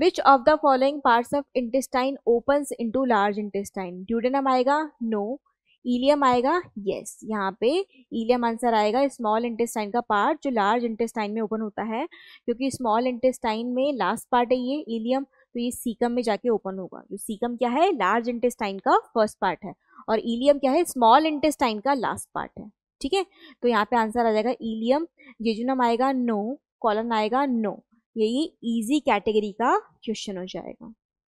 Which of the following part of intestine open to large intestine duodenum आएगा no ileum आएगा yes yes. यहाँ पे ileum answer आएगा small intestine का part जो लार्ज इंटेस्टाइन में ओपन होता है क्योंकि स्मॉल इंटेस्टाइन में लास्ट पार्ट है ये ईलियम तो ये सीकम में जाके ओपन होगा जो सीकम क्या है लार्ज इंटेस्टाइन का फर्स्ट पार्ट है और ईलियम क्या है स्मॉल इंटेस्टाइन का लास्ट पार्ट है ठीक है तो यहाँ पे आंसर आ जाएगा ईलियम जेजुनम आएगा नो कॉलन आएगा नो यही इजी कैटेगरी का क्वेश्चन हो जाएगा